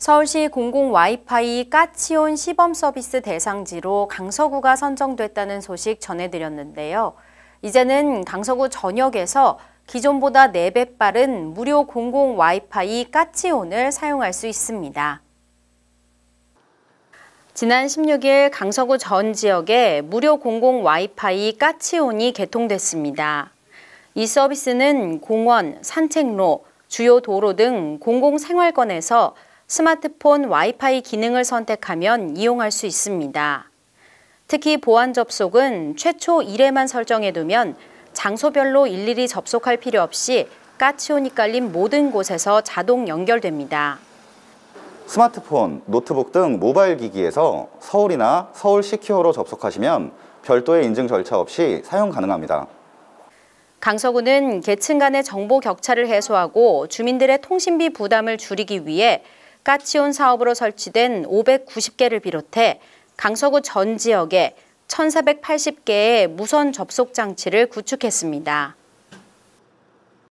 서울시 공공 와이파이 까치온 시범 서비스 대상지로 강서구가 선정됐다는 소식 전해드렸는데요. 이제는 강서구 전역에서 기존보다 4배 빠른 무료 공공 와이파이 까치온을 사용할 수 있습니다. 지난 16일 강서구 전 지역에 무료 공공 와이파이 까치온이 개통됐습니다. 이 서비스는 공원, 산책로, 주요 도로 등 공공생활권에서 스마트폰 와이파이 기능을 선택하면 이용할 수 있습니다. 특히 보안 접속은 최초 1회만 설정해두면 장소별로 일일이 접속할 필요 없이 까치온이 깔린 모든 곳에서 자동 연결됩니다. 스마트폰, 노트북 등 모바일 기기에서 서울이나 서울 시큐어로 접속하시면 별도의 인증 절차 없이 사용 가능합니다. 강서구는 계층 간의 정보 격차를 해소하고 주민들의 통신비 부담을 줄이기 위해 까치온 사업으로 설치된 590개를 비롯해 강서구 전 지역에 1,480개의 무선 접속 장치를 구축했습니다.